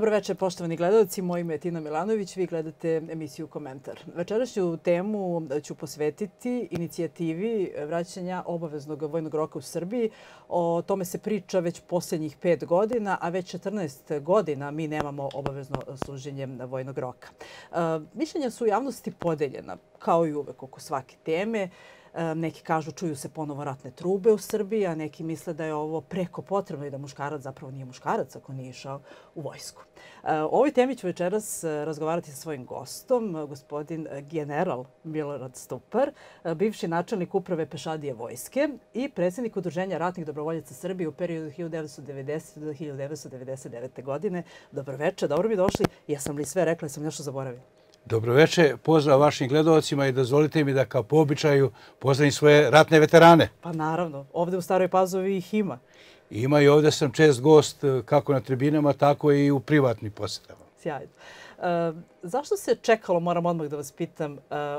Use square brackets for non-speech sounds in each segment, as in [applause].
večer, poštovani gledalci. Moje ime je Tina Milanović. Vi gledate emisiju Komentar. Večerašnju temu ću posvetiti inicijativi vraćanja obaveznog vojnog roka u Srbiji. O tome se priča već posljednjih pet godina, a već 14 godina mi nemamo obavezno služenje vojnog roka. E, mišljenja su u javnosti podeljena, kao i uvek oko svake teme neki kažu čuju se ponovo ratne trube u Srbiji, a neki misle da je ovo preko potrebno i da muškarac zapravo nije muškarac ako nije išao u vojsku. O ovoj temi ću večeras e, razgovarati sa svojim gostom, e, gospodin e, general Milorad Stupar, bivši načelnik uprave Pešadije vojske i predsjednik Udruženja ratnih dobrovoljaca Srbije u periodu 1990. do 1999. godine. večer, dobro bi došli. Jesam li sve rekla, jesam nešto zaboravila? Dobro Dobroveče, pozdrav vašim gledovacima i dozvolite mi da kao po običaju pozdravim svoje ratne veterane. Pa naravno, ovdje u Staroj Pazovi ih ima. Ima i ovdje sam čest gost kako na tribinama, tako i u privatnim posjetama. Sjajno. E, zašto se čekalo, moram odmah da vas pitam, e,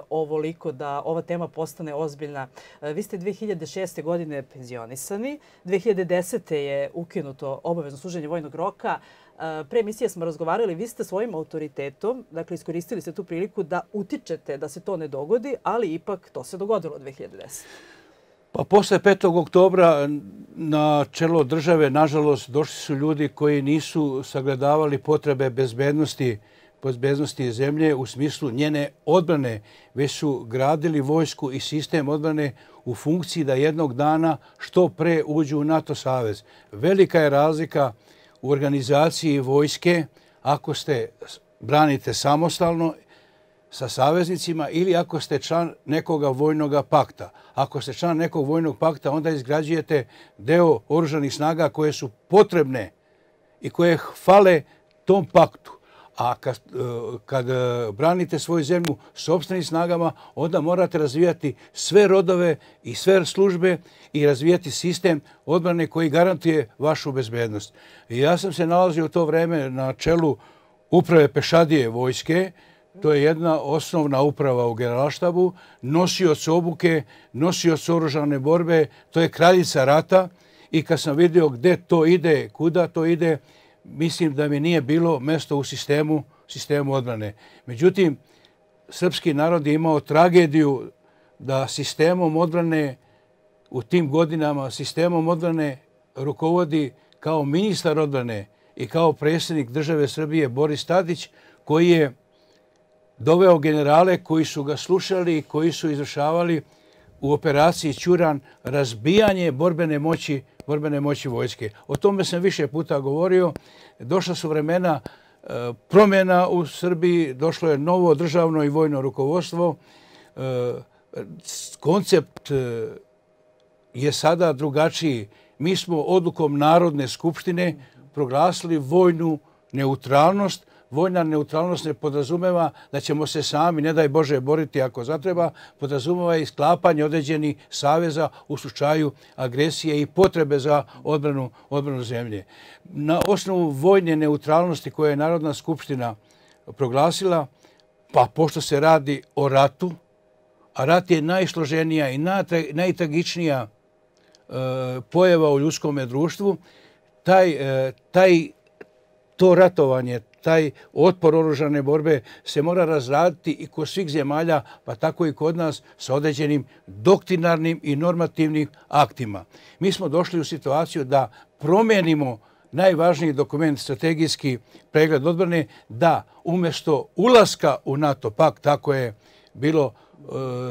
ovoliko da ova tema postane ozbiljna? E, vi ste 2006. godine penzionisani, 2010. je ukinuto obavezno služenje vojnog roka, E, pre emisije smo razgovarali, vi ste svojim autoritetom, dakle iskoristili ste tu priliku da utičete da se to ne dogodi, ali ipak to se dogodilo 2010. Pa posle 5. oktobra na čelo države, nažalost, došli su ljudi koji nisu sagledavali potrebe bezbednosti bezbednosti zemlje u smislu njene odbrane, već su gradili vojsku i sistem odbrane u funkciji da jednog dana što pre uđu u NATO savez. Velika je razlika u organizaciji vojske ako ste branite samostalno sa saveznicima ili ako ste član nekoga vojnog pakta. Ako ste član nekog vojnog pakta, onda izgrađujete deo oružanih snaga koje su potrebne i koje hvale tom paktu. A kad e, e, branite svoju zemlju sobstvenim snagama, onda morate razvijati sve rodove i sve službe i razvijati sistem odbrane koji garantuje vašu bezbednost. I ja sam se nalazio u to vreme na čelu uprave pešadije vojske, To je jedna osnovna uprava u generalštabu, Nosio se obuke, nosio se oružane borbe, to je kraljica rata i kad sam vidio gde to ide, kuda to ide, mislim da mi nije bilo mesto u sistemu, sistemu odbrane. Međutim, srpski narod je imao tragediju da sistemom odbrane u tim godinama, sistemom odbrane rukovodi kao ministar odbrane i kao predsjednik države Srbije Boris Tadić, koji je doveo generale koji su ga slušali i koji su izvršavali u operaciji Ćuran razbijanje borbene moći borbene moći vojske. O tome sam više puta govorio. Došla su vremena e, promjena u Srbiji, došlo je novo državno i vojno rukovodstvo. E, koncept e, je sada drugačiji. Mi smo odlukom Narodne skupštine proglasili vojnu neutralnost vojna neutralnost ne podrazumeva da ćemo se sami, ne daj Bože, boriti ako zatreba, podrazumeva i sklapanje određenih saveza u slučaju agresije i potrebe za odbranu, odbranu zemlje. Na osnovu vojne neutralnosti koje je Narodna skupština proglasila, pa pošto se radi o ratu, a rat je najsloženija i najtragičnija e, pojava u ljudskom društvu, taj, e, taj, to ratovanje, taj otpor oružane borbe se mora razraditi i kod svih zemalja, pa tako i kod nas, sa određenim doktrinarnim i normativnim aktima. Mi smo došli u situaciju da promijenimo najvažniji dokument strategijski pregled odbrane, da umjesto ulaska u NATO pak, tako je bilo e,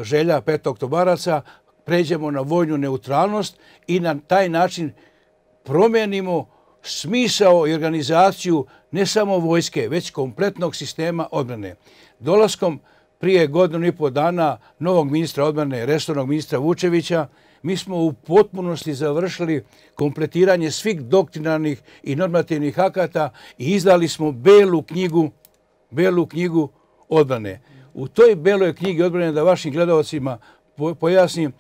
želja 5. oktobaraca, pređemo na vojnu neutralnost i na taj način promijenimo smisao i organizaciju ne samo vojske, već kompletnog sistema odbrane. Dolaskom prije godinu i pol dana novog ministra odbrane, restornog ministra Vučevića, mi smo u potpunosti završili kompletiranje svih doktrinarnih i normativnih akata i izdali smo belu knjigu, belu knjigu odbrane. U toj beloj knjigi odbrane, da vašim gledalcima pojasnim,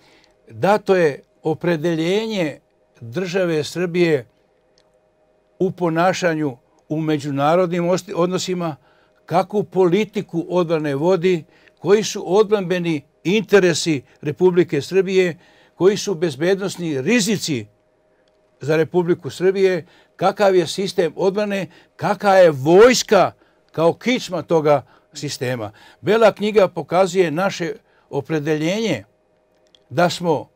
da to je opredeljenje države Srbije u ponašanju u međunarodnim odnosima, kakvu politiku odbrane vodi, koji su odbranbeni interesi Republike Srbije, koji su bezbednostni rizici za Republiku Srbije, kakav je sistem odbrane, kakva je vojska kao kičma toga sistema. Bela knjiga pokazuje naše opredeljenje da smo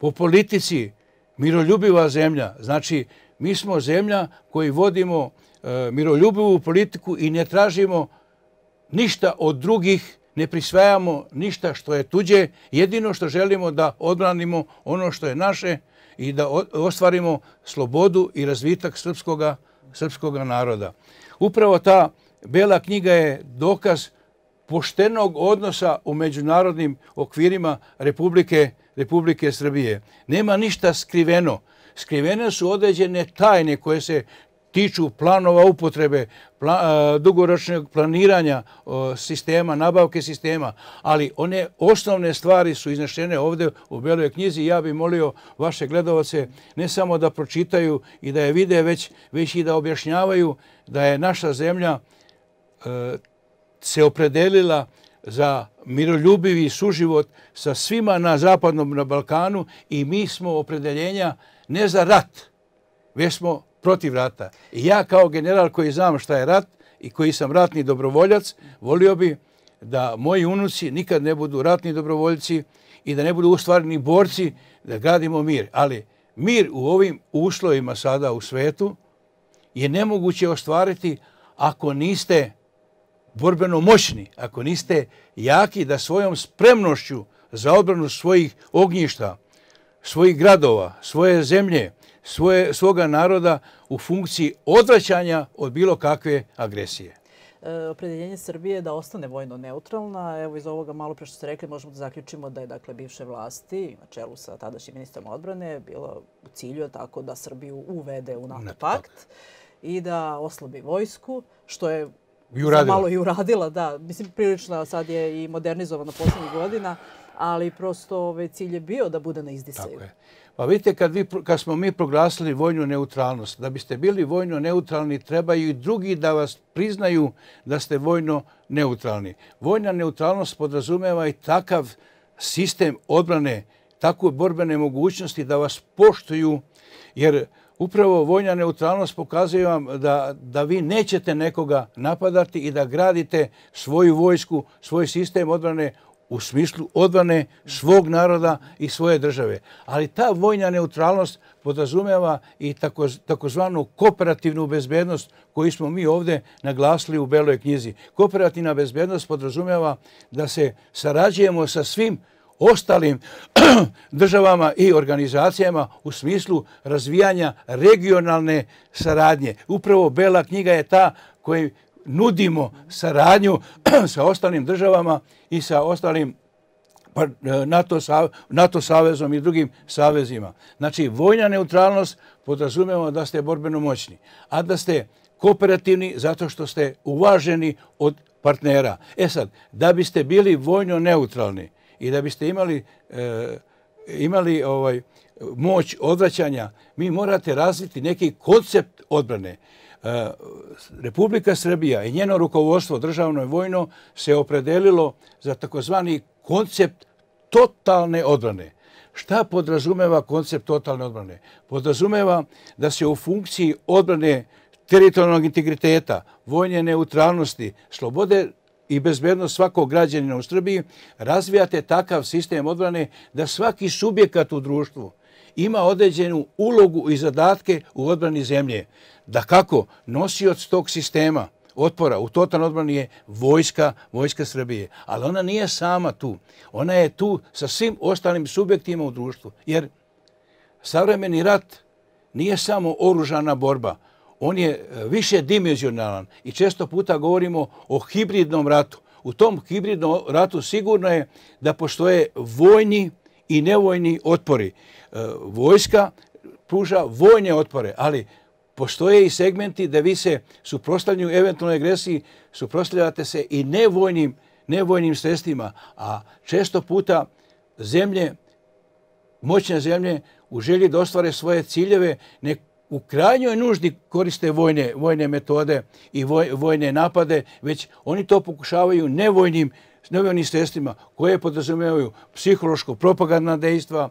po politici miroljubiva zemlja. Znači, mi smo zemlja koji vodimo politiku E, miroljubivu politiku i ne tražimo ništa od drugih, ne prisvajamo ništa što je tuđe. Jedino što želimo da odbranimo ono što je naše i da ostvarimo slobodu i razvitak srpskog naroda. Upravo ta bela knjiga je dokaz poštenog odnosa u međunarodnim okvirima Republike Srbije. Nema ništa skriveno. Skrivene su određene tajne koje se tiču planova upotrebe, dugoročnog planiranja sistema, nabavke sistema, ali one osnovne stvari su iznešene ovdje u Beloj knjizi. Ja bih molio vaše gledovce ne samo da pročitaju i da je vide, već i da objašnjavaju da je naša zemlja e, se opredelila za miroljubivi suživot sa svima na Zapadnom Balkanu i mi smo opredeljenja ne za rat, već smo protiv rata. I ja kao general koji znam šta je rat i koji sam ratni dobrovoljac, volio bi da moji unuci nikad ne budu ratni dobrovoljci i da ne budu ustvarni borci da gradimo mir. Ali mir u ovim uslovima sada u svetu je nemoguće ostvariti ako niste borbeno moćni, ako niste jaki da svojom spremnošću za odbranu svojih ognjišta, svojih gradova, svoje zemlje, svoje, svoga naroda u funkciji odvraćanja od bilo kakve agresije. E, opredeljenje Srbije da ostane vojno neutralna. Evo iz ovoga malo pre što ste rekli možemo da zaključimo da je dakle bivše vlasti na čelu sa tadašnjim ministrom odbrane bilo u cilju tako da Srbiju uvede u NATO pakt i da oslabi vojsku, što je malo i uradila. Da. Mislim, prilično sad je i modernizovana poslednjih godina, ali prosto ovaj cilj je bio da bude na izdisaju. Tako je. Pa vidite, kad vi, kad smo mi proglasili vojnu neutralnost, da biste bili vojno neutralni, trebaju i drugi da vas priznaju da ste vojno neutralni. Vojna neutralnost podrazumeva i takav sistem odbrane, takve borbene mogućnosti da vas poštuju, jer upravo vojna neutralnost pokazuje vam da, da vi nećete nekoga napadati i da gradite svoju vojsku, svoj sistem odbrane u smislu odvane svog naroda i svoje države. Ali ta vojna neutralnost podrazumeva i takozvanu kooperativnu bezbednost koju smo mi ovdje naglasili u Beloj knjizi. Kooperativna bezbednost podrazumeva da se sarađujemo sa svim ostalim [clears throat] državama i organizacijama u smislu razvijanja regionalne saradnje. Upravo Bela knjiga je ta nudimo saradnju [clears throat] sa ostalim državama i sa ostalim pa, e, NATO, NATO savezom i drugim savezima. Znači, vojna neutralnost podrazumemo da ste borbeno moćni, a da ste kooperativni zato što ste uvaženi od partnera. E sad, da biste bili vojno neutralni i da biste imali, e, imali ovaj moć odvraćanja, mi morate razviti neki koncept odbrane. Eh, Republika Srbija i njeno rukovodstvo državno i vojno se opredelilo za takozvani koncept totalne odbrane. Šta podrazumeva koncept totalne odbrane? Podrazumeva da se u funkciji odbrane teritorijalnog integriteta, vojne neutralnosti, slobode i bezbednost svakog građanina u Srbiji razvijate takav sistem odbrane da svaki subjekat u društvu, ima određenu ulogu i zadatke u odbrani zemlje. Da kako nosioc tog sistema otpora u total odbrani je vojska, vojska Srbije. Ali ona nije sama tu. Ona je tu sa svim ostalim subjektima u društvu. Jer savremeni rat nije samo oružana borba. On je e, više dimenzionalan i često puta govorimo o hibridnom ratu. U tom hibridnom ratu sigurno je da postoje vojni, i nevojni otpori. E, vojska pruža vojne otpore, ali postoje i segmenti da vi se suprostavljaju eventualnoj agresiji, suprostavljate se i nevojnim, nevojnim sredstvima, a često puta zemlje, moćne zemlje, u želji da ostvare svoje ciljeve, ne u krajnjoj nuždi koriste vojne, vojne metode i vojne napade, već oni to pokušavaju nevojnim novim sredstvima koje podrazumijevaju psihološko propagandna dejstva,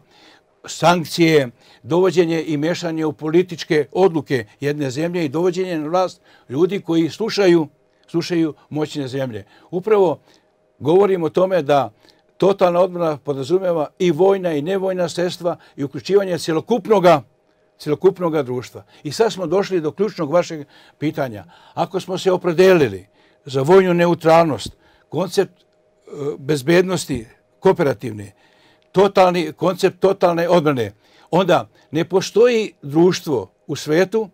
sankcije, dovođenje i mešanje u političke odluke jedne zemlje i dovođenje na vlast ljudi koji slušaju, slušaju moćne zemlje. Upravo govorim o tome da totalna odmrna podrazumijeva i vojna i nevojna sredstva i uključivanje cjelokupnoga cjelokupnog društva. I sad smo došli do ključnog vašeg pitanja. Ako smo se opredelili za vojnu neutralnost, koncept bezbednosti kooperativne, totalni, koncept totalne odbrane, onda ne postoji društvo u svetu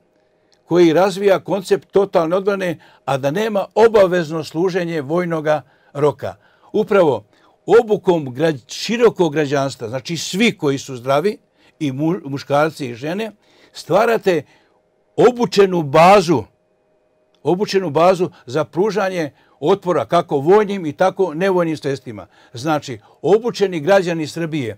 koji razvija koncept totalne odbrane, a da nema obavezno služenje vojnog roka. Upravo obukom grad, širokog građanstva, znači svi koji su zdravi, i muškarci i žene, stvarate obučenu bazu, obučenu bazu za pružanje otpora kako vojnim i tako nevojnim sredstvima. Znači, obučeni građani Srbije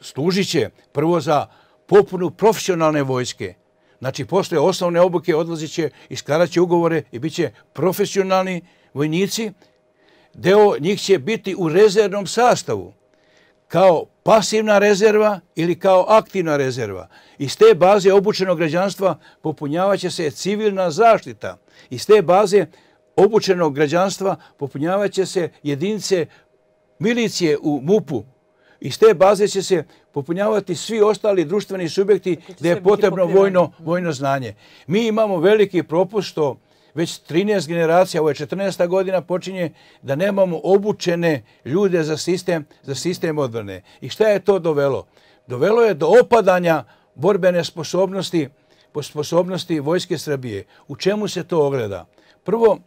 služit će prvo za popunu profesionalne vojske. Znači, posle osnovne obuke odlazit će, iskladat će ugovore i bit će profesionalni vojnici. Deo njih će biti u rezervnom sastavu kao pasivna rezerva ili kao aktivna rezerva. Iz te baze obučenog građanstva popunjavaće se civilna zaštita. Iz te baze popunjavaće obučenog građanstva popunjavaće se jedinice milicije u MUP-u. Iz te baze će se popunjavati svi ostali društveni subjekti gdje je potrebno vojno, vojno znanje. Mi imamo veliki propust što već 13 generacija, ovo je 14. godina, počinje da nemamo obučene ljude za sistem, za sistem odbrane. I šta je to dovelo? Dovelo je do opadanja borbene sposobnosti, sposobnosti Vojske Srbije. U čemu se to ogleda? Prvo,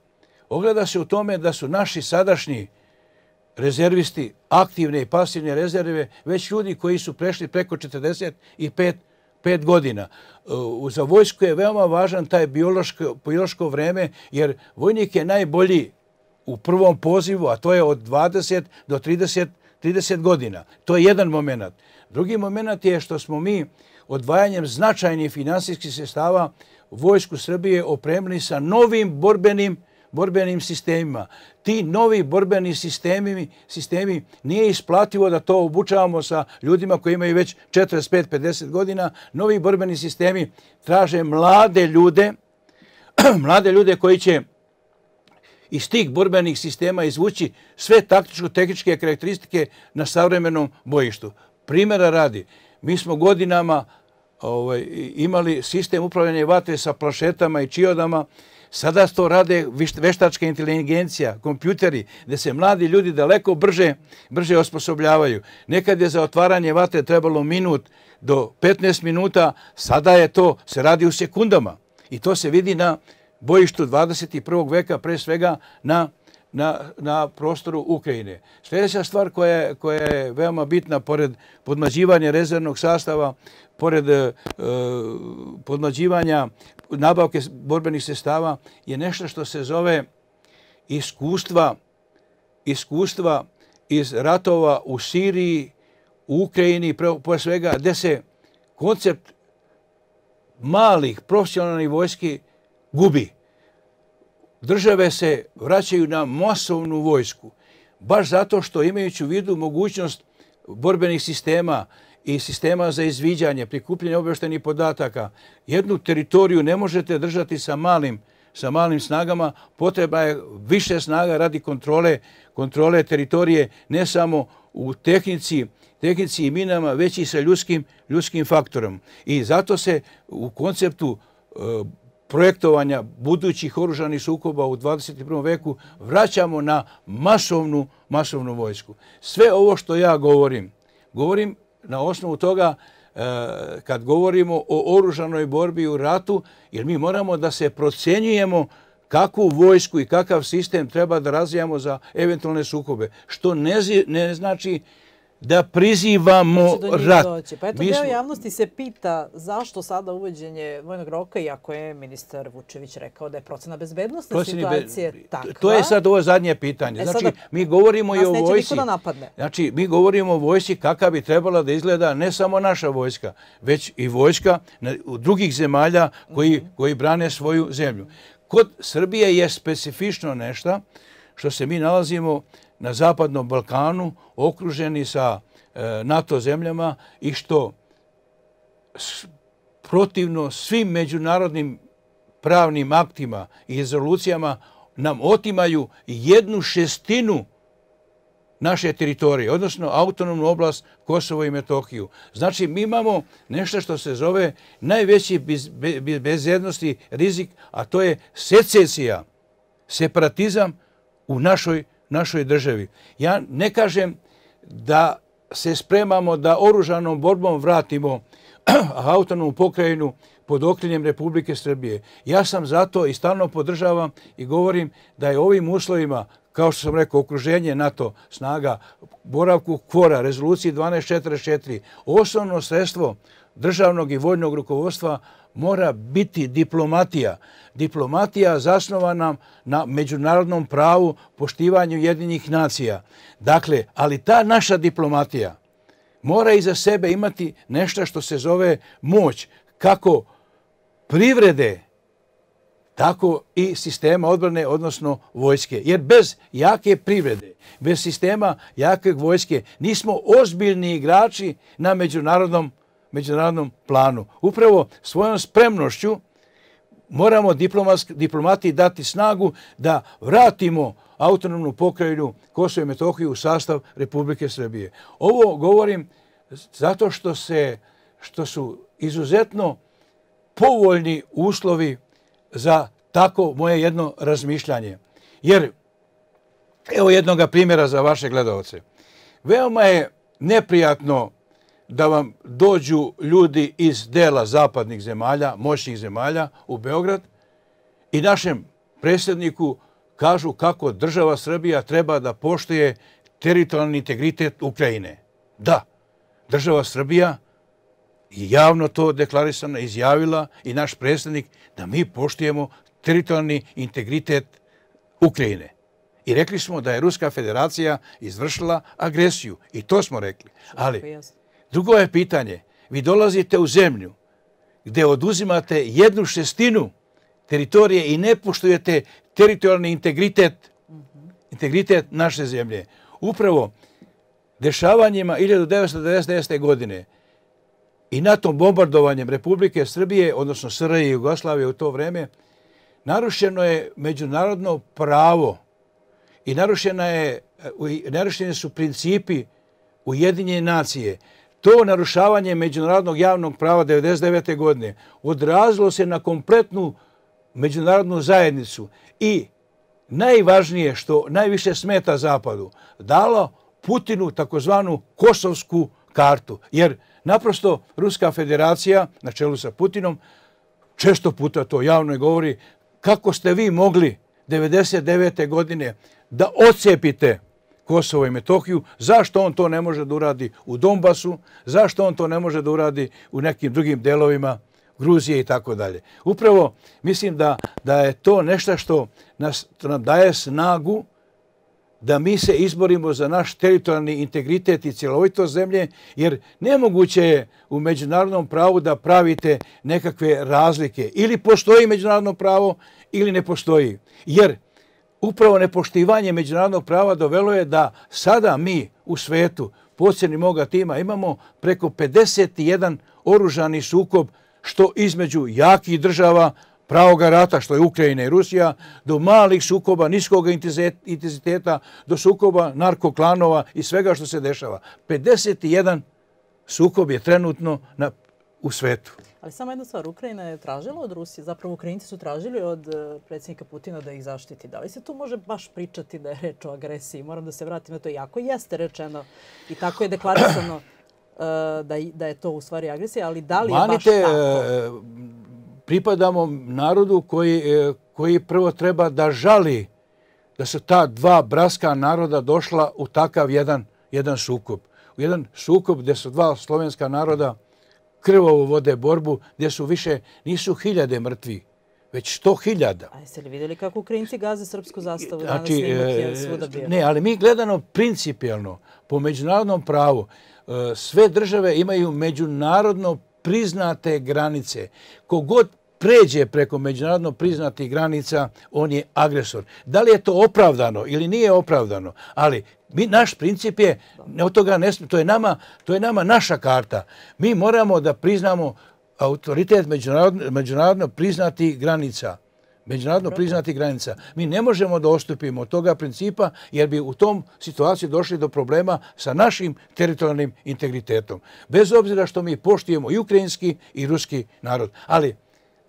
ogleda se u tome da su naši sadašnji rezervisti aktivne i pasivne rezerve već ljudi koji su prešli preko 45 godina. E, za vojsku je veoma važan taj biološko vreme jer vojnik je najbolji u prvom pozivu, a to je od 20 do 30 godina. To je jedan moment. Drugi moment je što smo mi odvajanjem značajnih finansijskih sestava vojsku Srbije opremili sa novim borbenim rezervima borbenim sistemima. Ti novi borbeni sistemi, sistemi nije isplativo da to obučavamo sa ljudima koji imaju već 45-50 godina. Novi borbeni sistemi traže mlade ljude, [clears throat] mlade ljude koji će iz tih borbenih sistema izvući sve taktičko-tehničke karakteristike na savremenom bojištu. Primjera radi, mi smo godinama ovaj, imali sistem upravljanja vatre sa plašetama i čiodama, Sada to rade veštačka inteligencija, kompjuteri, gde se mladi ljudi daleko brže, brže osposobljavaju. Nekad je za otvaranje vatre trebalo minut do 15 minuta, sada je to, se radi u sekundama. I to se vidi na bojištu 21. veka, pre svega na, na, na prostoru Ukrajine. Sljedeća stvar koja je, koja je veoma bitna, pored podmađivanja rezervnog sastava, pored e, podmađivanja nabavke borbenih sestava je nešto što se zove iskustva iskustva iz ratova u Siriji, u Ukrajini, po svega, gdje se koncept malih profesionalnih vojski gubi. Države se vraćaju na masovnu vojsku, baš zato što imajući u vidu mogućnost borbenih sistema, i sistema za izviđanje, prikupljenje obještenih podataka. Jednu teritoriju ne možete držati sa malim, sa malim snagama. Potreba je više snaga radi kontrole, kontrole teritorije, ne samo u tehnici, tehnici i minama, već i sa ljudskim, ljudskim faktorom. I zato se u konceptu e, projektovanja budućih oružanih sukoba u 21. veku vraćamo na masovnu, masovnu vojsku. Sve ovo što ja govorim, govorim na osnovu toga e, kad govorimo o oružanoj borbi u ratu, jer mi moramo da se procenjujemo kakvu vojsku i kakav sistem treba da razvijamo za eventualne sukobe. Što ne, znači da prizivamo rat. Pa eto, deo javnosti se pita zašto sada uvođenje vojnog roka, iako je ministar Vučević rekao da je procena bezbednosti situacije takva. To je sad ovo zadnje pitanje. E znači, mi govorimo i o vojsi. Znači, mi govorimo o vojsi kakav bi trebala da izgleda ne samo naša vojska, već i vojska drugih zemalja mhm. koji brane svoju zemlju. Kod Srbije je specifično nešto što se mi nalazimo u na Zapadnom Balkanu okruženi sa e, NATO zemljama i što protivno svim međunarodnim pravnim aktima i rezolucijama nam otimaju jednu šestinu naše teritorije, odnosno autonomnu oblast Kosovo i Metohiju. Znači, mi imamo nešto što se zove najveći bezjednosti rizik, a to je secesija, separatizam u našoj teritoriji našoj državi. Ja ne kažem da se spremamo da oružanom borbom vratimo [clears throat] autonomu pokrajinu pod okrinjem Republike Srbije. Ja sam zato i stalno podržavam i govorim da je ovim uslovima, kao što sam rekao, okruženje NATO snaga, boravku kvora, rezoluciji 1244, osnovno sredstvo državnog i vojnog rukovodstva mora biti diplomatija. Diplomatija zasnovana na međunarodnom pravu poštivanju jedinih nacija. Dakle, ali ta naša diplomatija mora iza sebe imati nešto što se zove moć kako privrede, tako i sistema odbrane, odnosno vojske. Jer bez jake privrede, bez sistema jakeg vojske, nismo ozbiljni igrači na međunarodnom međunarodnom planu. Upravo svojom spremnošću moramo diplomati dati snagu da vratimo autonomnu pokrajinu Kosovo i Metohiju u sastav Republike Srbije. Ovo govorim zato što, se, što su izuzetno povoljni uslovi za tako moje jedno razmišljanje. Jer, evo jednog primjera za vaše gledalce. Veoma je neprijatno da vam dođu ljudi iz dela zapadnih zemalja, moćnih zemalja u Beograd i našem predsjedniku kažu kako država Srbija treba da poštuje teritorijalni integritet Ukrajine. Da, država Srbija javno to deklarisano izjavila i naš predsjednik da mi poštujemo teritorijalni integritet Ukrajine. I rekli smo da je Ruska federacija izvršila agresiju. I to smo rekli. Ali, Drugo je pitanje, vi dolazite u zemlju gdje oduzimate jednu šestinu teritorije i ne poštujete teritorijalni integritet, integritet naše zemlje. Upravo dešavanjima 1999. godine i NATO bombardovanjem Republike Srbije, odnosno SRA i Jugoslavije u to vreme, narušeno je međunarodno pravo i narušene su principi Ujedinjenje nacije. To narušavanje međunarodnog javnog prava 1999. godine odrazilo se na kompletnu međunarodnu zajednicu i najvažnije što najviše smeta Zapadu, dalo Putinu takozvanu kosovsku kartu. Jer naprosto Ruska federacija na čelu sa Putinom često puta to javno i govori kako ste vi mogli 1999. godine da ocijepite Kosovo Kosovo i Metohiju, zašto on to ne može da uradi u Donbasu, zašto on to ne može da uradi u nekim drugim delovima Gruzije i tako dalje. Upravo mislim da, da je to nešto što, nas, što nam daje snagu da mi se izborimo za naš teritorijalni integritet i cjelovitost zemlje, jer nemoguće je u međunarodnom pravu da pravite nekakve razlike. Ili postoji međunarodno pravo, ili ne postoji. Jer upravo nepoštivanje međunarodnog prava dovelo je da sada mi u svetu, pocijeni moga tima, imamo preko 51 oružani sukob što između jakih država, pravoga rata, što je Ukrajina i Rusija, do malih sukoba, niskog intenziteta, do sukoba narkoklanova i svega što se dešava. 51 sukob je trenutno na, u svetu. Ali samo jedna stvar, Ukrajina je tražila od Rusije, zapravo Ukrajinci su tražili od e, predsjednika Putina da ih zaštiti. Da li se tu može baš pričati da je reč o agresiji? Moram da se vratim na to. Jako jeste rečeno i tako je deklarisano e, da, da je to u stvari agresija, ali da li je baš tako? E, pripadamo narodu koji, koji prvo treba da žali da su ta dva braska naroda došla u takav jedan, jedan sukup. U jedan sukup gdje su dva slovenska naroda krvovo vode borbu gdje su više nisu hiljade mrtvi, već sto hiljada. A jeste li vidjeli kako Ukrajinci gaze srpsku zastavu? danas Znači, e, ne, ali mi gledano principijalno po međunarodnom pravu e, sve države imaju međunarodno priznate granice. Kogod pređe preko međunarodno priznatih granica, on je agresor. Da li je to opravdano ili nije opravdano, ali Mi, naš princip je, od toga ne to je, nama, to je nama naša karta. Mi moramo da priznamo autoritet međunarodno, međunarodno priznati granica. Međunarodno priznati granica. Mi ne možemo da ostupimo od toga principa jer bi u tom situaciji došli do problema sa našim teritorijalnim integritetom. Bez obzira što mi poštijemo i ukrajinski i ruski narod. Ali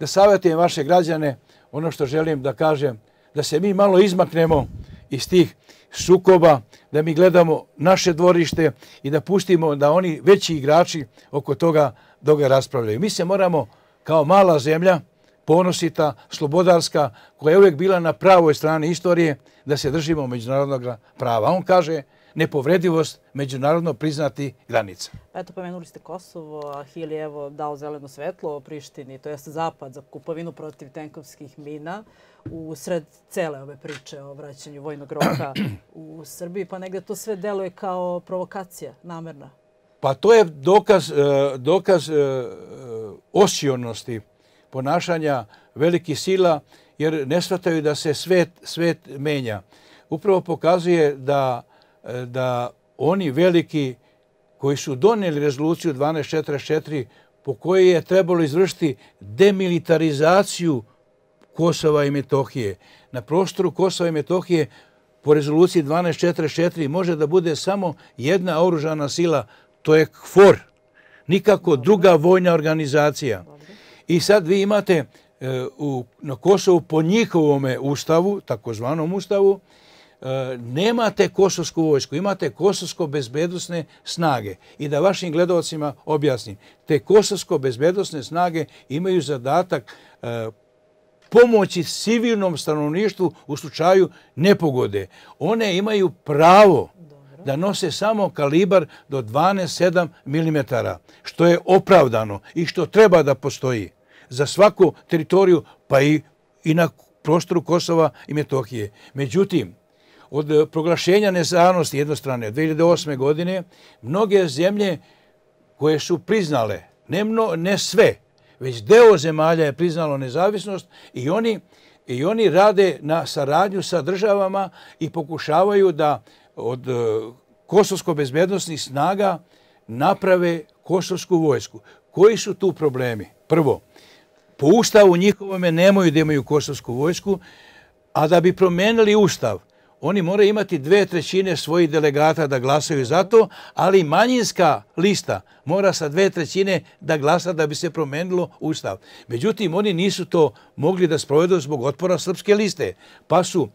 da savjetujem vaše građane ono što želim da kažem, da se mi malo izmaknemo iz tih sukoba, da mi gledamo naše dvorište i da pustimo da oni veći igrači oko toga doga raspravljaju. Mi se moramo kao mala zemlja, ponosita, slobodarska, koja je uvijek bila na pravoj strani istorije, da se držimo međunarodnog prava. On kaže, nepovredivost međunarodno priznati granica. Pa eto, pomenuli ste Kosovo, a Hil je dao zeleno svetlo o Prištini, to jeste zapad za kupovinu protiv tenkovskih mina u sred cele ove priče o vraćanju vojnog roka u Srbiji, pa negde to sve deluje kao provokacija namerna. Pa to je dokaz, e, dokaz e, e, osionosti ponašanja velikih sila, jer ne shvataju da se svet, svet menja. Upravo pokazuje da E, da oni veliki koji su donijeli rezoluciju 1244 po kojoj je trebalo izvršiti demilitarizaciju Kosova i Metohije. Na prostoru Kosova i Metohije po rezoluciji 1244 može da bude samo jedna oružana sila, to je KFOR, nikako druga vojna organizacija. I sad vi imate e, na Kosovu po njihovome ustavu, takozvanom ustavu, E, nemate kosovsku vojsku, imate kosovsko-bezbednostne snage. I da vašim gledovacima objasnim, te kosovsko-bezbednostne snage imaju zadatak e, pomoći civilnom stanovništvu u slučaju nepogode. One imaju pravo da nose samo kalibar do 12-7 mm, što je opravdano i što treba da postoji za svaku teritoriju, pa i na prostoru Kosova i Metohije. Međutim, od eh, proglašenja nezavisnosti jednostrane 2008. godine, mnoge zemlje koje su priznale, ne, mno, ne sve, već deo zemalja je priznalo nezavisnost i oni, i oni rade na saradnju sa državama i pokušavaju da od eh, kosovsko-bezbednostnih snaga naprave kosovsku vojsku. Koji su tu problemi? Prvo, po ustavu njihovome nemoju da imaju kosovsku vojsku, a da bi promenili ustav, oni moraju imati dve trećine svojih delegata da glasaju za to, ali manjinska lista mora sa dve trećine da glasa da bi se promenilo ustav. Međutim, oni nisu to mogli da sprovedu zbog otpora srpske liste, pa su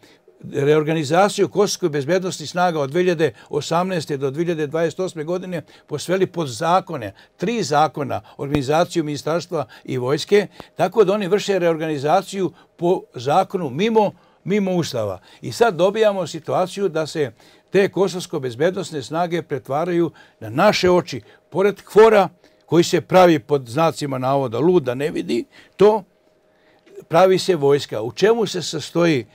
reorganizaciju Kosovskoj bezbednosti snaga od 2018. do 2028. godine posveli pod zakone, tri zakona, organizaciju ministarstva i vojske, tako da oni vrše reorganizaciju po zakonu mimo Kosovskoj mimo Ustava. I sad dobijamo situaciju da se te kosovsko-bezbednostne snage pretvaraju na naše oči, pored kvora koji se pravi pod znacima navoda luda ne vidi, to pravi se vojska. U čemu se sastoji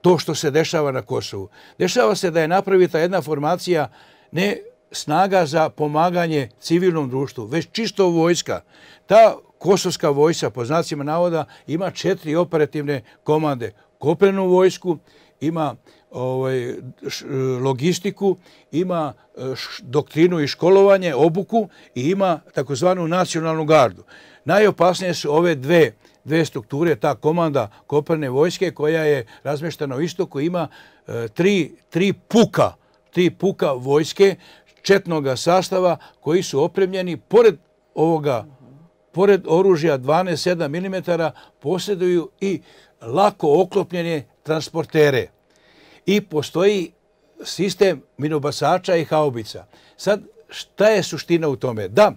to što se dešava na Kosovu? Dešava se da je napravita jedna formacija ne snaga za pomaganje civilnom društvu, već čisto vojska. Ta kosovska vojska, po znacima navoda, ima četiri operativne komande kopljenu vojsku, ima ovaj, e, logistiku, ima e, doktrinu i školovanje, obuku i ima takozvanu nacionalnu gardu. Najopasnije su ove dve dve strukture, ta komanda koperne vojske koja je razmeštena u istoku ima e, tri, tri puka, tri puka vojske četnog sastava koji su opremljeni pored ovoga, pored oružja 12-7 mm posjeduju i lako oklopljene transportere i postoji sistem minobasača i haubica. Sad, šta je suština u tome? Da,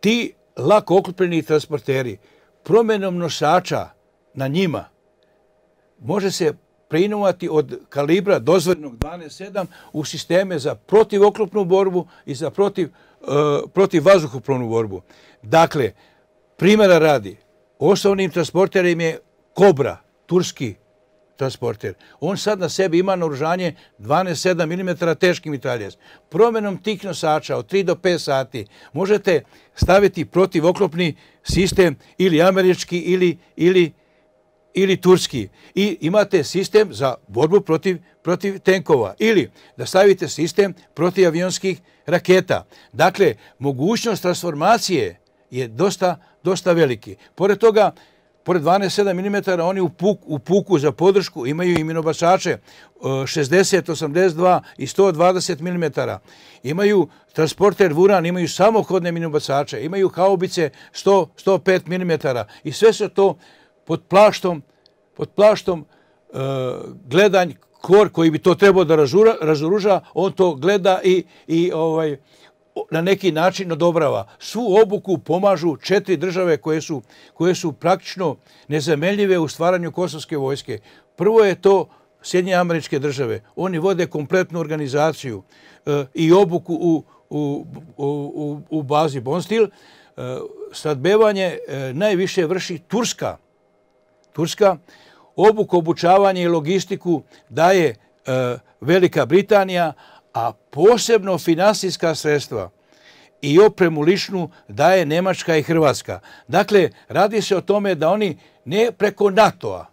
ti lako oklopljeni transporteri promjenom nosača na njima može se preinovati od kalibra dozvoljnog 12.7 u sisteme za protivoklopnu borbu i za protiv, e, borbu. Dakle, primjera radi, Osnovnim transporterim je Kobra, turski transporter. On sad na sebi ima naoružanje 12-7 mm teški mitraljez. Promenom tih nosača od 3 do 5 sati možete staviti protivoklopni sistem ili američki ili, ili, ili turski. I imate sistem za borbu protiv, protiv tenkova. Ili da stavite sistem protiv avionskih raketa. Dakle, mogućnost transformacije je dosta različna dosta veliki. Pored toga, pored 12-7 mm, oni u, puk, u puku za podršku imaju i minobasače 60, e, 82 i 120 mm. Imaju transporter Vuran, imaju samohodne minobacače, imaju haubice 100, 105 mm. I sve se to pod plaštom, e, gledanj kor koji bi to trebao da razura, razoruža, on to gleda i, i ovaj, na neki način odobrava. Svu obuku pomažu četiri države koje su, koje su praktično nezameljive u stvaranju kosovske vojske. Prvo je to Sjedinje američke države. Oni vode kompletnu organizaciju e, i obuku u, u, u, u bazi Bonstil. E, eh, sadbevanje e, eh, najviše vrši Turska. Turska obuku, obučavanje i logistiku daje e, Velika Britanija, a posebno finansijska sredstva i opremu lišnu daje Nemačka i Hrvatska. Dakle, radi se o tome da oni ne preko NATO-a,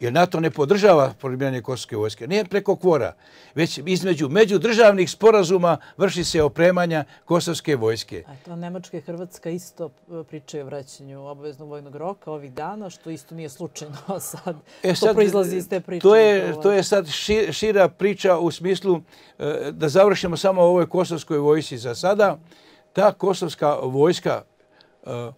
jer NATO ne podržava formiranje Kosovske vojske, nije preko kvora, već između međudržavnih sporazuma vrši se opremanja Kosovske vojske. A to Nemačka i Hrvatska isto e, pričaju o vraćanju obaveznog vojnog roka ovih dana, što isto nije slučajno [laughs] sad. E sad to proizlazi iz te priče. To je, to je sad šira priča u smislu e, da završimo samo o ovoj Kosovskoj vojsi za sada. Ta Kosovska vojska e,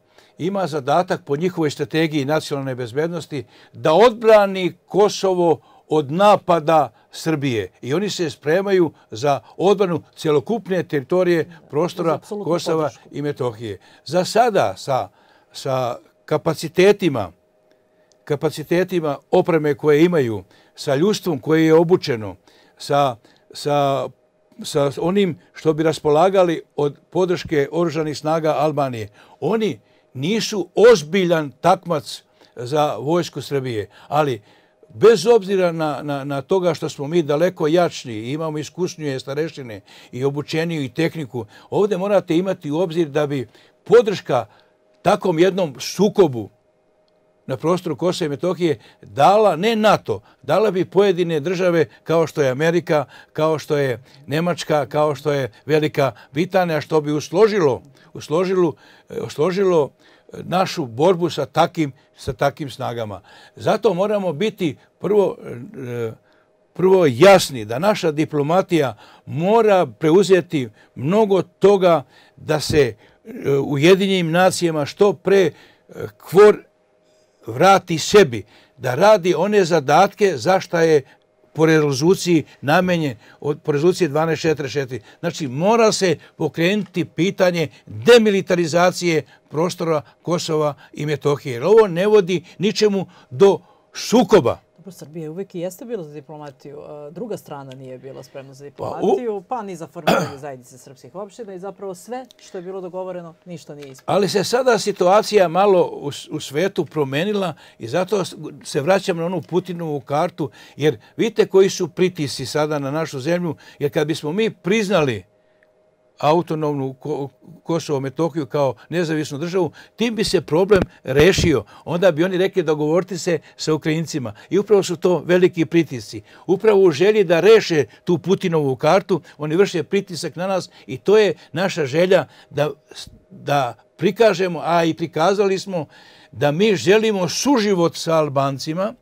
ima zadatak po njihovoj strategiji nacionalne bezbednosti da odbrani Kosovo od napada Srbije. I oni se spremaju za odbranu celokupne teritorije prostora Kosova i Metohije. Za sada sa kapacitetima kapacitetima opreme koje imaju, sa ljudstvom koje je obučeno, sa sa onim što bi raspolagali od podrške oružanih snaga Albanije, oni nisu ozbiljan takmac za vojsku Srbije, ali bez obzira na, na, na toga što smo mi daleko jačni imamo iskusnije starešine i obučeniju i tehniku, ovdje morate imati u obzir da bi podrška takom jednom sukobu, na prostoru Kosova i Metohije dala, ne NATO, dala bi pojedine države kao što je Amerika, kao što je Nemačka, kao što je Velika Britanija, što bi usložilo, usložilo, eh, usložilo eh, našu borbu sa takim, sa takim snagama. Zato moramo biti prvo, eh, prvo jasni da naša diplomatija mora preuzeti mnogo toga da se ujedinjenim nacijama što pre kvor vrati sebi, da radi one zadatke zašta je po rezoluciji namenjen, od, po 12.4.4. Znači, mora se pokrenuti pitanje demilitarizacije prostora Kosova i Metohije. Ovo ne vodi ničemu do sukoba. Srbija je uvijek i jeste bilo za diplomatiju. Druga strana nije bila spremna za pa, diplomatiju, pa ni za formiranje zajednice srpskih opština i zapravo sve što je bilo dogovoreno, ništa nije ispravljeno. Ali se sada situacija malo u svetu promenila i zato se vraćam na onu Putinovu kartu, jer vidite koji su pritisi sada na našu zemlju, jer kad bismo mi priznali autonomnu Kosovo Metokiju kao nezavisnu državu, tim bi se problem rešio. Onda bi oni rekli dogovoriti se sa Ukrajincima. I upravo su to veliki pritisci. Upravo želi da reše tu Putinovu kartu, oni vrše pritisak na nas i to je naša želja da, da prikažemo, a i prikazali smo da mi želimo suživot sa Albancima.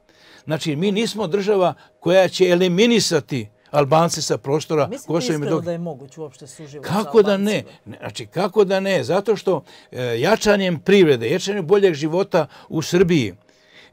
Znači, mi nismo država koja će eliminisati Albancima Albanci sa prostora Kosova i Metohije. Mislim da je moguće uopšte suživati sa Albancima. Kako da ne? Znači, kako da ne? Zato što e, jačanjem privrede, jačanjem boljeg života u Srbiji,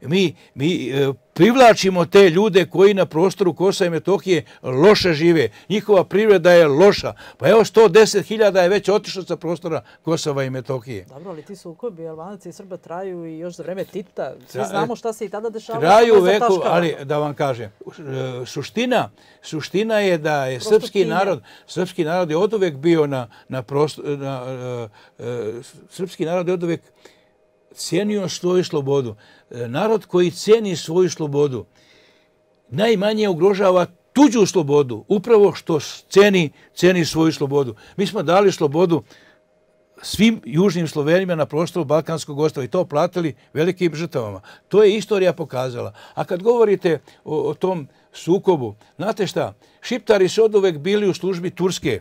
mi, mi e, privlačimo te ljude koji na prostoru Kosova i Metohije loše žive. Njihova privreda je loša. Pa evo 110.000 je već otišlo sa prostora Kosova i Metohije. Dobro, ali ti su ukobi, Albanaci i Srba traju i još za vreme Tita. Svi znamo šta se i tada dešava. Traju veku, ali ono. da vam kažem, e, suština, suština je da je Prosto srpski kine. narod, srpski narod je od bio na, na prostoru, na, na, e, na, e, srpski narod je od uvek cijenio svoju slobodu, e, narod koji cijeni svoju slobodu, najmanje ugrožava tuđu slobodu, upravo što cijeni, cijeni svoju slobodu. Mi smo dali slobodu svim južnim Slovenima na prostoru Balkanskog ostava i to platili velikim žrtavama. To je istorija pokazala. A kad govorite o, o tom sukobu, znate šta, Šiptari su od bili u službi Turske,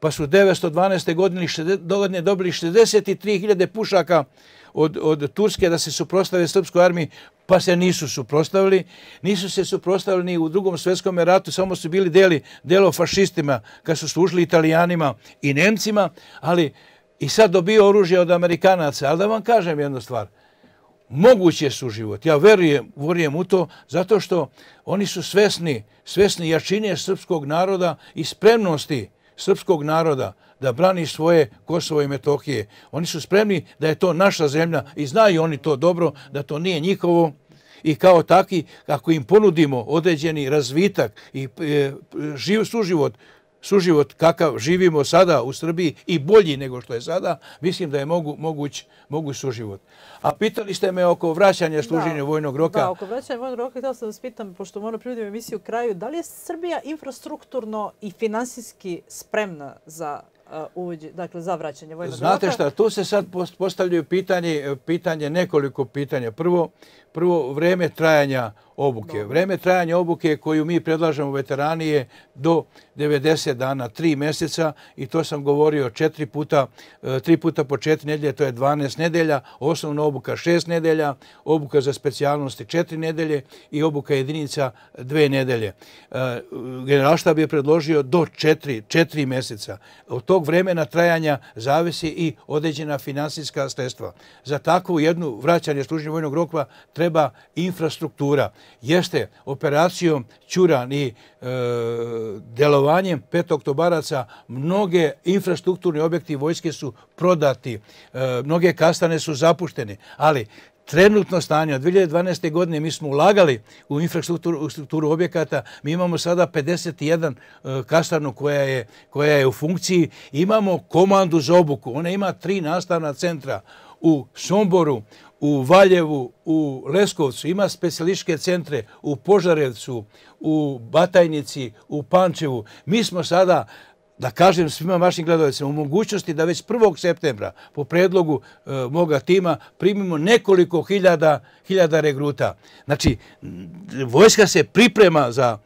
pa su 912. godine dogodne dobili 63.000 pušaka od, od Turske da se suprostave Srpskoj armiji, pa se nisu suprostavili. Nisu se suprostavili ni u drugom svjetskom ratu, samo su bili deli, delo fašistima kad su služili italijanima i nemcima, ali i sad dobio oružje od amerikanaca. Ali da vam kažem jednu stvar, moguće su život. Ja verujem, vorujem u to, zato što oni su svesni, svesni jačine srpskog naroda i spremnosti, srpskog naroda da brani svoje Kosovo i Metohije. Oni su spremni da je to naša zemlja i znaju oni to dobro, da to nije njihovo. I kao takvi, ako im ponudimo određeni razvitak i e, živ suživot, suživot kakav živimo sada u Srbiji i bolji nego što je sada, mislim da je mogu, moguć, moguć suživot. A pitali ste me oko vraćanja služenja vojnog roka. Da, oko vraćanja vojnog roka, htio sam da vas pitam, pošto moram privoditi emisiju u kraju, da li je Srbija infrastrukturno i finansijski spremna za uh, uvođe, dakle, za vraćanje vojnog roka? Znate šta, tu se sad postavljaju pitanje, pitanje, nekoliko pitanja. Prvo, prvo vreme trajanja obuke. Vreme trajanja obuke koju mi predlažemo veterani je do 90 dana, 3 mjeseca i to sam govorio četiri puta, e, tri puta po četiri nedelje, to je 12 nedelja, osnovna obuka 6 nedelja, obuka za specijalnosti 4 nedelje i obuka jedinica 2 nedelje. E, Generalšta bi je predložio do 4, 4 meseca. Od tog vremena trajanja zavisi i određena finansijska sredstva. Za takvu jednu vraćanje služenja vojnog rokova treba treba infrastruktura. Jeste operacijom Ćuran i e, delovanjem petoktobaraca mnoge infrastrukturni objekti vojske su prodati, e, mnoge kastane su zapušteni, ali trenutno stanje od 2012. godine mi smo ulagali u infrastrukturu objekata, mi imamo sada 51 e, kastarnu koja je u funkciji, imamo komandu za obuku, ona ima tri nastavna centra u Somboru, u Valjevu, u Leskovcu, ima specijališke centre u Požarevcu, u Batajnici, u Pančevu. Mi smo sada da kažem svima vašim gledovacima u mogućnosti da već 1. septembra po predlogu e, moga tima primimo nekoliko hiljada regruta. Znači, vojska se priprema za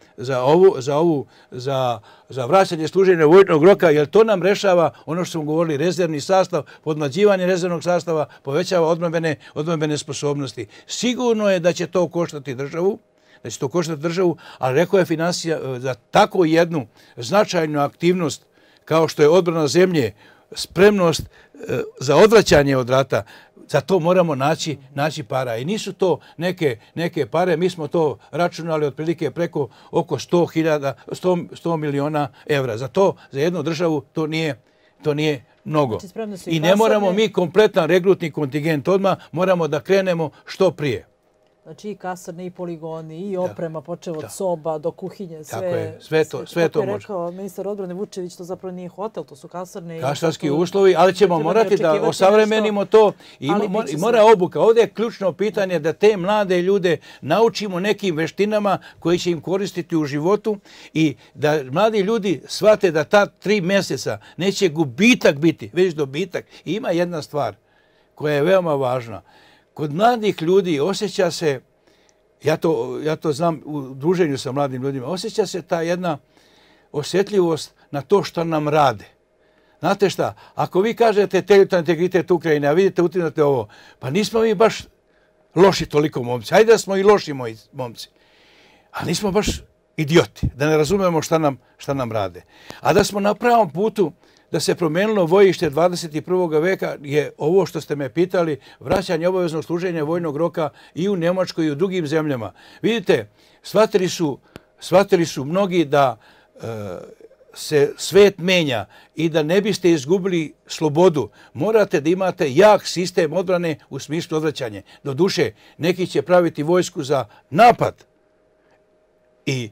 vraćanje služenja vojnog roka, jer to nam rešava ono što smo govorili, rezervni sastav, podmlađivanje rezervnog sastava, povećava odmrbene sposobnosti. Sigurno je da će to koštati državu, da će to koštati državu, ali rekao je financija e, za tako jednu značajnu aktivnost kao što je odbrana zemlje, spremnost e, za odvraćanje od rata, za to moramo naći, naći para. I nisu to neke, neke pare, mi smo to računali otprilike preko oko 100, 100, 100 miliona evra. Za to, za jednu državu, to nije, to nije mnogo. Znači, I ne moramo mi kompletan regrutni kontingent odmah, moramo da krenemo što prije znači i kasarne i poligoni i oprema, počeo od soba do kuhinje, sve. Tako je, sve to, sve to može. Kako je rekao ministar odbrane Vučević, to zapravo nije hotel, to su kasarne. Kasarski i uslovi, ali ćemo morati da osavremenimo to. I mora, obuka. Ovdje je ključno pitanje da te mlade ljude naučimo nekim veštinama koje će im koristiti u životu i da mladi ljudi shvate da ta tri mjeseca neće gubitak biti, već dobitak. ima jedna stvar koja je veoma važna kod mladih ljudi osjeća se, ja to, ja to znam u druženju sa mladim ljudima, osjeća se ta jedna osjetljivost na to što nam rade. Znate šta, ako vi kažete teritorijalni integritet Ukrajine, a vidite utinate ovo, pa nismo mi baš loši toliko momci. Hajde da smo i loši moji momci. A nismo baš idioti, da ne razumemo šta nam, šta nam rade. A da smo na pravom putu, da se promenilo vojište 21. veka je ovo što ste me pitali, vraćanje obaveznog služenja vojnog roka i u Nemačkoj i u drugim zemljama. Vidite, shvatili su, shvatili su mnogi da e, se svet menja i da ne biste izgubili slobodu, morate da imate jak sistem odbrane u smislu odvraćanja. Do duše, neki će praviti vojsku za napad i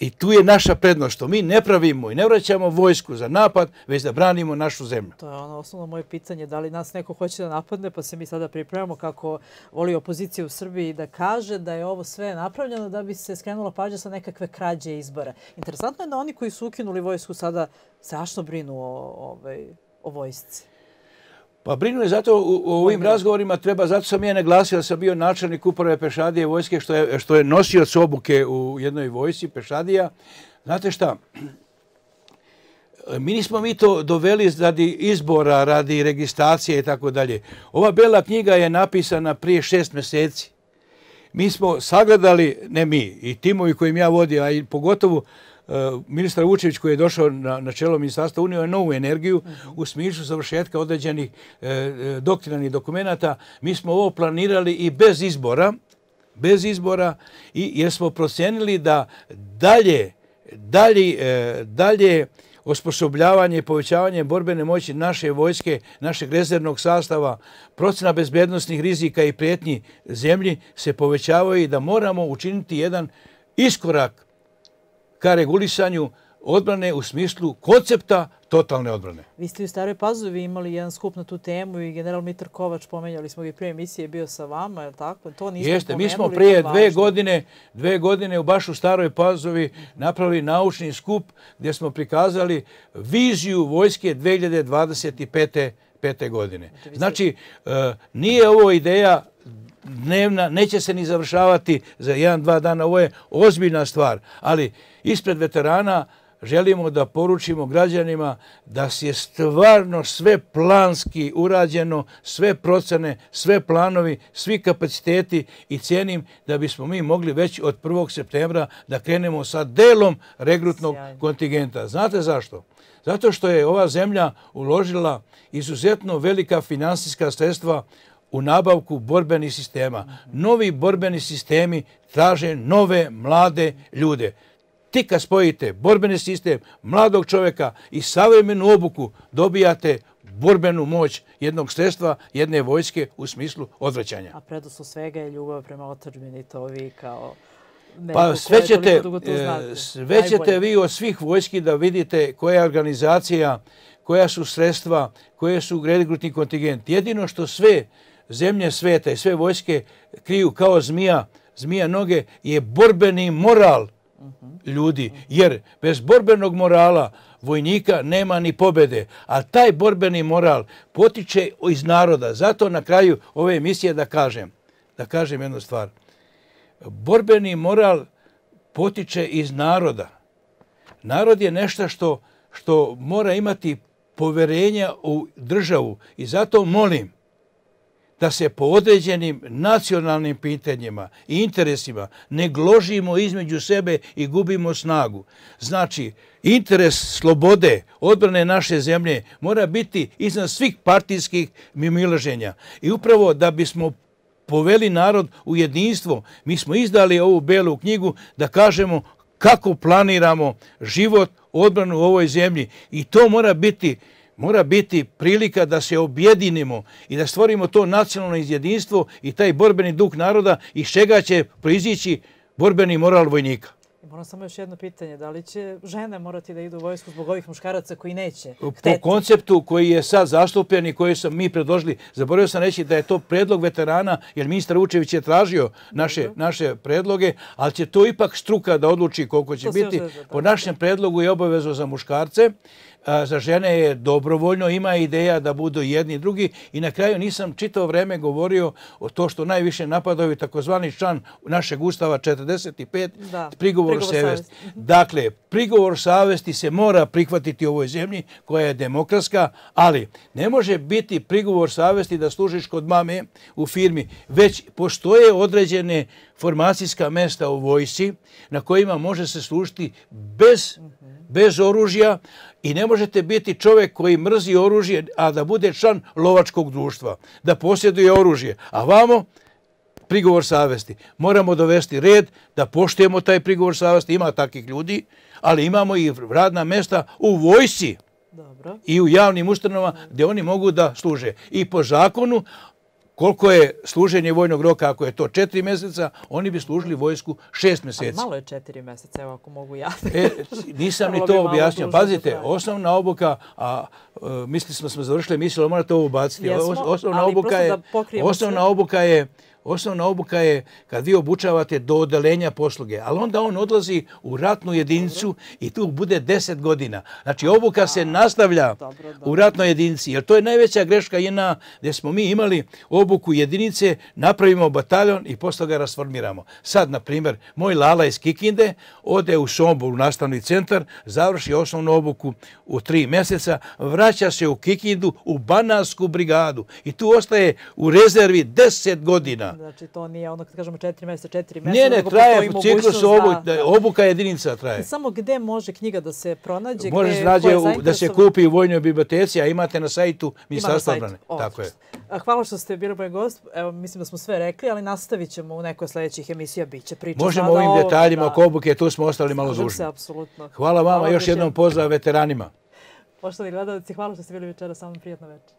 I tu je naša prednost, što mi ne pravimo i ne vraćamo vojsku za napad, već da branimo našu zemlju. To je ono osnovno moje pitanje, da li nas neko hoće da napadne, pa se mi sada pripremamo kako voli opozicija u Srbiji da kaže da je ovo sve napravljeno da bi se skrenula pađa sa nekakve krađe izbora. Interesantno je da oni koji su ukinuli vojsku sada strašno brinu o, o, ovaj, o vojsci. Pa brinu je zato u, u ovim razgovorima treba, zato sam je naglasio da sam bio načelnik uprave Pešadije vojske što je, što je nosio s obuke u jednoj vojsi Pešadija. Znate šta, mi nismo mi to doveli radi izbora, radi registracije i tako dalje. Ova bela knjiga je napisana prije šest mjeseci. Mi smo sagledali, ne mi, i timovi kojim ja vodim, a i pogotovo uh, Eh, ministar Vučević koji je došao na, na čelo ministarstva unio je novu energiju u smislu završetka određenih e, eh, eh, doktrinanih dokumenata. Mi smo ovo planirali i bez izbora, bez izbora i jer smo procijenili da dalje, dalje, dalje osposobljavanje i povećavanje borbene moći naše vojske, našeg rezervnog sastava, procena bezbednostnih rizika i prijetnji zemlji se povećavaju i da moramo učiniti jedan iskorak ka regulisanju odbrane u smislu koncepta totalne odbrane. Vi ste u staroj pazovi imali jedan skup na tu temu i general Mitar Kovač pomenjali smo ga i prije emisije bio sa vama, je li tako? To nismo Jeste, mi smo prije dve godine, dve godine u baš u staroj pazovi napravili naučni skup gdje smo prikazali viziju vojske 2025. godine. Znači, e, nije ovo ideja dnevna, neće se ni završavati za jedan, dva dana. Ovo je ozbiljna stvar, ali ispred veterana želimo da poručimo građanima da je stvarno sve planski urađeno, sve procene, sve planovi, svi kapaciteti i cijenim da bismo mi mogli već od 1. septembra da krenemo sa delom regrutnog kontingenta. Znate zašto? Zato što je ova zemlja uložila izuzetno velika finansijska sredstva u nabavku borbenih sistema. Novi borbeni sistemi traže nove, mlade ljude. Ti kad spojite borbeni sistem mladog čoveka i savremenu obuku, dobijate borbenu moć jednog sredstva, jedne vojske u smislu odvraćanja. A predoslov svega je ljubav prema otrđbeni, to vi kao... Pa sve e, ćete vi od svih vojski da vidite koja je organizacija, koja su sredstva, koje su gredigrutni kontingent. Jedino što sve zemlje sveta i sve vojske kriju kao zmija, zmija noge, je borbeni moral ljudi. Jer bez borbenog morala vojnika nema ni pobede. A taj borbeni moral potiče iz naroda. Zato na kraju ove emisije da kažem, da kažem jednu stvar. Borbeni moral potiče iz naroda. Narod je nešto što, što mora imati poverenja u državu. I zato molim da se po određenim nacionalnim pitanjima i interesima ne gložimo između sebe i gubimo snagu. Znači, interes slobode odbrane naše zemlje mora biti iznad svih partijskih mimilaženja. I upravo da bismo poveli narod u jedinstvo, mi smo izdali ovu belu knjigu da kažemo kako planiramo život odbranu u ovoj zemlji. I to mora biti mora biti prilika da se objedinimo i da stvorimo to nacionalno izjedinstvo i taj borbeni duh naroda iz čega će proizići borbeni moral vojnika. Moram samo još jedno pitanje, da li će žene morati da idu u vojsku zbog ovih muškaraca koji neće? Po konceptu koji je sad zastupljen i koji smo mi predložili, zaboravio sam reći da je to predlog veterana, jer ministar Učević je tražio naše, naše predloge, ali će to ipak struka da odluči koliko će biti. Po našem predlogu je obavezo za muškarce za žene je dobrovoljno, ima ideja da budu jedni i drugi i na kraju nisam čitao vreme govorio o to što najviše napadovi takozvani član našeg ustava 45, prigovor, savesti. Mhm. Dakle, prigovor savesti se mora prihvatiti u ovoj zemlji koja je demokratska, ali ne može biti prigovor savesti da služiš kod mame u firmi, već postoje određene formacijska mesta u vojsi na kojima može se služiti bez, mhm. bez oružja, I ne možete biti čovjek koji mrzi oružje, a da bude član lovačkog društva, da posjeduje oružje. A vamo, prigovor savesti. Moramo dovesti red da poštujemo taj prigovor savesti. Ima takih ljudi, ali imamo i radna mesta u vojsi i u javnim ustanovama gdje oni mogu da služe. I po zakonu, koliko je služenje vojnog roka, ako je to četiri mjeseca, oni bi služili vojsku šest meseci. Malo je četiri mjeseca, evo ako mogu ja. E, nisam [laughs] ni to objasnio. Pazite, osnovna obuka, a e, mislili smo smo završili misli, ali morate ovo baciti. Osnovna obuka je Osnovna obuka je kad vi obučavate do odelenja posluge, ali onda on odlazi u ratnu jedinicu i tu bude 10 godina. Znači obuka se nastavlja u ratnoj jedinici, jer to je najveća greška jedna gdje smo mi imali obuku jedinice, napravimo bataljon i posle ga rasformiramo. Sad, na primjer, moj Lala iz Kikinde ode u Sombor, u nastavni centar, završi osnovnu obuku u tri mjeseca, vraća se u Kikindu u Banasku brigadu i tu ostaje u rezervi 10 godina. Znači to nije ono kad kažemo četiri mjeseca, četiri mjeseca. Nije, ne, traje po ciklusu obuka, obuka jedinica traje. Samo gdje može knjiga da se pronađe? Može se nađe da se kupi u vojnoj biblioteci, a imate na sajtu Ministarstva obrane. Tako je. Hvala što ste bili moj gost. Evo, mislim da smo sve rekli, ali nastavit ćemo u nekoj sljedećih emisija. Biće priča Možemo ovim detaljima oko obuke, tu smo ostali malo zužni. Hvala vama, još jednom pozdrav veteranima. Poštovi gledalci, hvala što ste bili večera, samo prijatno večer.